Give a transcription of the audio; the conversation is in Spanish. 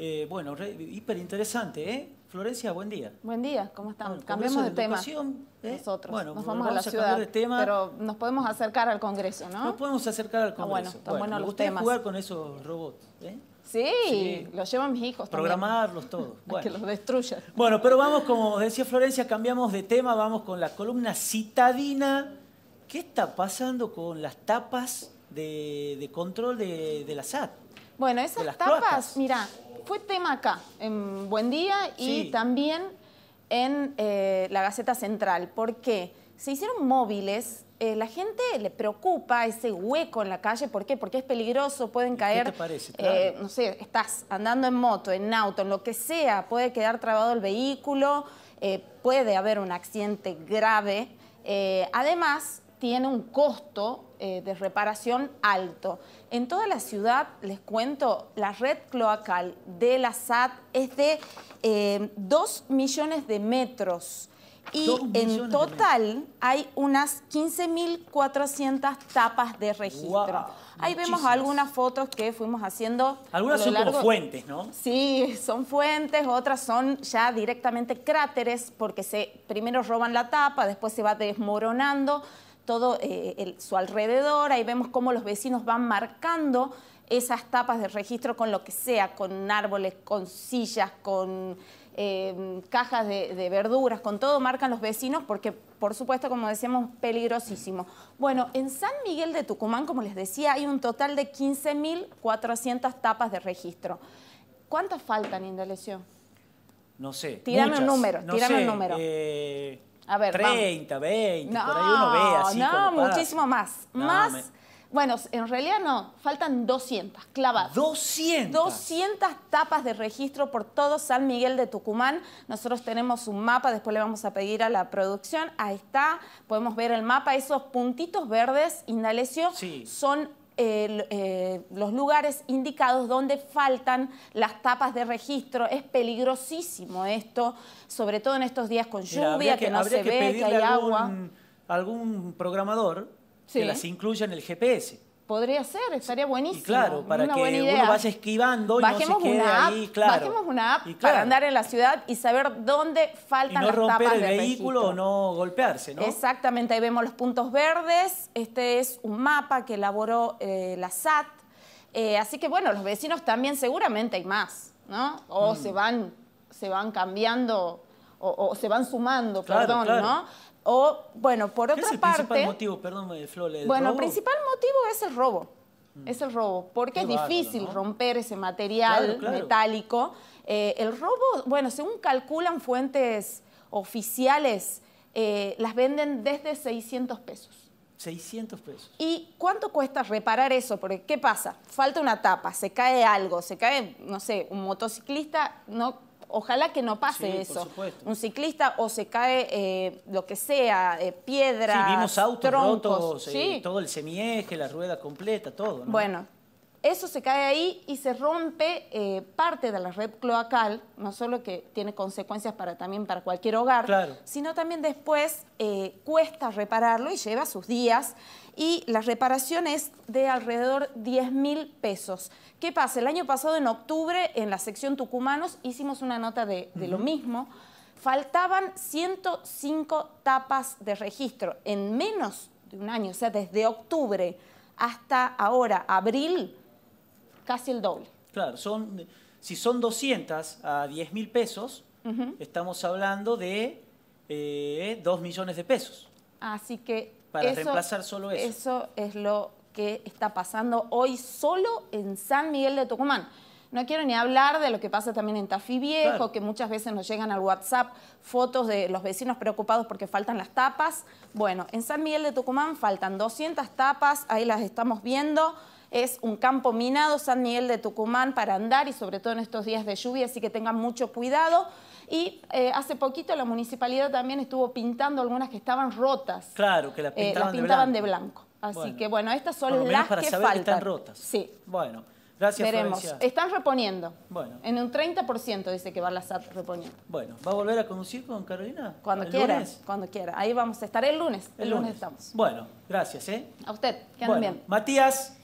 Eh, bueno, hiper interesante, ¿eh? Florencia, buen día. Buen día, ¿cómo están? Cambiamos de, tema. ¿eh? Nosotros bueno, nos vamos, a la de tema. pero nos podemos acercar al Congreso, ¿no? Nos podemos acercar al Congreso. Ah, bueno, jugar con esos robots, ¿eh? Sí, los llevan mis hijos. Programarlos todos. que los destruyan. Bueno, pero vamos, como decía Florencia, cambiamos de tema, vamos con la columna citadina. ¿Qué está pasando con las tapas de, control de, de la SAT? Bueno, esas tapas, mira, fue tema acá, en Buen Día y también en eh, la Gaceta Central, ¿Por qué? se hicieron móviles. Eh, la gente le preocupa ese hueco en la calle, ¿por qué? Porque es peligroso, pueden caer. ¿Qué te parece? Eh, no sé, estás andando en moto, en auto, en lo que sea, puede quedar trabado el vehículo, puede haber un accidente grave. además, tiene un costo eh, de reparación alto. En toda la ciudad, les cuento, la red cloacal de la SAT es de 2 eh, millones de metros. Y en total hay unas 15.400 tapas de registro. Ahí vemos algunas fotos que fuimos haciendo. Algunas son como fuentes, ¿no? Sí, son fuentes, otras son ya directamente cráteres porque se primero roban la tapa, después se va desmoronando todo eh, su alrededor, ahí vemos cómo los vecinos van marcando esas tapas de registro con lo que sea, con árboles, con sillas, con em, cajas de, verduras, con todo marcan los vecinos porque, por supuesto, como decíamos, peligrosísimo. Bueno, en San Miguel de Tucumán, como les decía, hay un total de 15.400 tapas de registro. ¿Cuántas faltan, Indalecio? No sé. Tírame el un número, tírame número. Eh... A ver, 30, 20, por ahí uno ve así. No, muchísimo más. más. Bueno, en realidad no, faltan 200 clavadas. 200. 200 tapas de registro por todo San Miguel de Tucumán. Nosotros tenemos un mapa, después le vamos a pedir a la producción. Ahí está, podemos ver el mapa. Esos puntitos verdes, Indalecio, son eh, los lugares indicados donde faltan las tapas de registro. Es peligrosísimo esto, sobre todo en estos días con lluvia, que, no se ve, que hay algún, agua. algún programador que las incluya en el GPS podría ser, estaría buenísimo. claro, para que uno vaya esquivando y bajemos se quede una app, ahí, claro. Bajemos una app para andar en la ciudad y saber dónde faltan no romper el vehículo o no golpearse, ¿no? Exactamente, ahí vemos los puntos verdes. Este es un mapa que elaboró eh, la SAT. Eh, así que bueno, los vecinos también seguramente hay más, ¿no? O mm. se van se van cambiando o, se van sumando, perdón, ¿no? O, bueno, por otra ¿Qué es el principal motivo, perdón, Flo, ¿el Bueno, el principal motivo es el robo. Mm. Es el robo, porque es difícil romper ese material metálico. Eh, el robo, bueno, según calculan fuentes oficiales, eh, las venden desde 600 pesos. 600 pesos. ¿Y cuánto cuesta reparar eso? Porque, ¿qué pasa? Falta una tapa, se cae algo, se cae, no sé, un motociclista, no ojalá que no pase eso. Un ciclista o se cae eh, lo que sea, eh, piedra. Sí, vimos autos troncos, rotos, eh, todo el semieje, la rueda completa, todo. Bueno, eso se cae ahí y se rompe eh, parte de la red cloacal, no solo que tiene consecuencias para, también para cualquier hogar, sino también después eh, cuesta repararlo y lleva sus días. Y la reparación es de alrededor 10 mil pesos. ¿Qué pasa? El año pasado, en octubre, en la sección Tucumanos, hicimos una nota de, lo mismo. Faltaban 105 tapas de registro en menos de un año, o sea, desde octubre hasta ahora, abril, casi el doble. Claro, son, si son 200 a 10 mil pesos, estamos hablando de 2 eh, millones de pesos. Así que... Para eso, reemplazar solo eso. Eso es lo que está pasando hoy solo en San Miguel de Tucumán. No quiero ni hablar de lo que pasa también en Tafí Viejo, que muchas veces nos llegan al WhatsApp fotos de los vecinos preocupados porque faltan las tapas. Bueno, en San Miguel de Tucumán faltan 200 tapas, ahí las estamos viendo es un campo minado, San Miguel de Tucumán, para andar y sobre todo en estos días de lluvia, así que tengan mucho cuidado. Y eh, hace poquito la municipalidad también estuvo pintando algunas que estaban rotas. Claro, que las eh, pintaban, de, blanco. Así que bueno, estas son por para que saber faltan. Que están rotas. Sí. Bueno, gracias Veremos. Están reponiendo. Bueno. En un 30% dice que va la SAT reponiendo. Bueno, ¿va a volver a conducir con Carolina? Cuando quiera. Cuando quiera. Ahí vamos a estar el lunes. El, lunes. estamos. Bueno, gracias, ¿eh? A usted. Que anden bien. Matías.